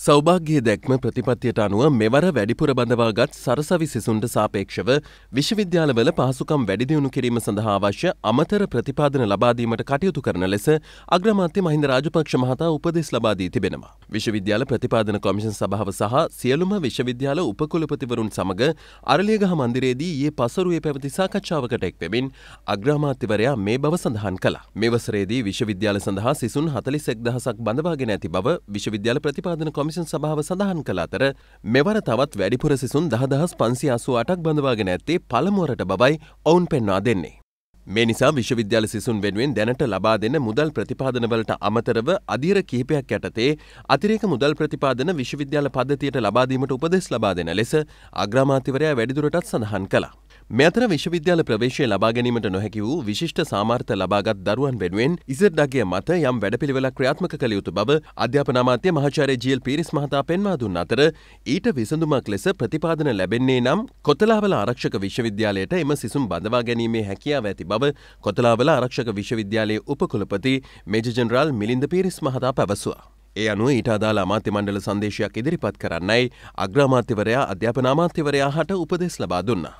සෞභාග්‍ය දැක්ම ප්‍රතිපත්තියට අනුව මෙවර වැඩිපුර බඳවාගත් සරසවි සිසුන්ට සාපේක්ෂව විශ්වවිද්‍යාලවල පහසුකම් වැඩිදියුණු කිරීම සඳහා අවශ්‍ය අමතර ප්‍රතිපාදන ලබාදීමට කටයුතු කරන ලෙස අග්‍රමාත්‍ය මහින්ද රාජපක්ෂ මහතා උපදෙස් ලබාදී තිබෙනවා. විශ්වවිද්‍යාල ප්‍රතිපාදන කොමිෂන් සභාව සහ සියලුම විශ්වවිද්‍යාල උපකුලපතිවරුන් සමඟ අරලියගහ මන්දිරයේදී ඊයේ පසරුවේ පැවති සාකච්ඡාවකට එක්වෙමින් අග්‍රාමාත්‍යවරයා මේ බව සඳහන් කළා. මෙවසරේදී විශ්වවිද්‍යාල සඳහා සිසුන් හතලිසෙක් දහසක් බඳවාගෙන ඇති බව විශ්වවිද්‍යාල ප්‍රතිපාදන කොමිෂන් කොමිෂන් සභාව සඳහන් කළ අතර මෙවර තවත් වැඩිපුර සිසුන් දහදහස් පන්සි අසුවාටක් බඳවාගෙන ඇත්තේ පළමුවරට බවයි ඔවුන් පෙන්වා දෙන්නේ. මේ නිසා විශ්වවිද්‍යාල සිසුන් වෙනුවෙන් දැනට ලබා දෙන මුදල් ප්‍රතිපාදනවලට අමතරව අධීර කිහිපයක් යටතේ අතිරේක මුදල් ප්‍රතිපාදන විශ්වවිද්‍යාල පද්ධතියට ලබාදීමට උපදෙස් ලබා දෙන ලෙස අග්‍රාමාත්‍යවරයා වැඩිදුරටත් සඳහන් කළා. මේ අතර විශ්වවිද්‍යාල ප්‍රවේශය ලබා ගැනීමට නොහැකි වූ විශිෂ්ට සාමාර්ථ ලබාගත් දරුවන් වෙනුවෙන් ඉසඩ්ඩගේ මත යම් වැඩපිළිවෙලක් ක්‍රියාත්මක කළ යුතු බව අධ්‍යාපන අමාත්‍ය මහාචාර්ය ජීල් පීරිස් මහතා පෙන්වා දුන් අතර ඊට විසඳුමක් ලෙස ප්‍රතිපාදන ලැබෙන්නේ නම් කොතලාවල ආරක්ෂක විශ්වවිද්‍යාලයට එම සිසුම් බඳවා ගැනීමේ හැකියාව ඇති බව කොතලාවල ආරක්ෂක විශ්වවිද්‍යාලයේ උපකුලපති මේජ ජනරාල් මිලින්ද පීරිස් මහතා පැවසුවා. ඒ අනුව ඊට අදාළ අමාත්‍ය මණ්ඩල සංදේශයක් ඉදිරිපත් කරන්නයි අග්‍රාමාත්‍යවරයා අධ්‍යාපන අමාත්‍යවරයා හට උපදෙස් ලබා දුන්නා.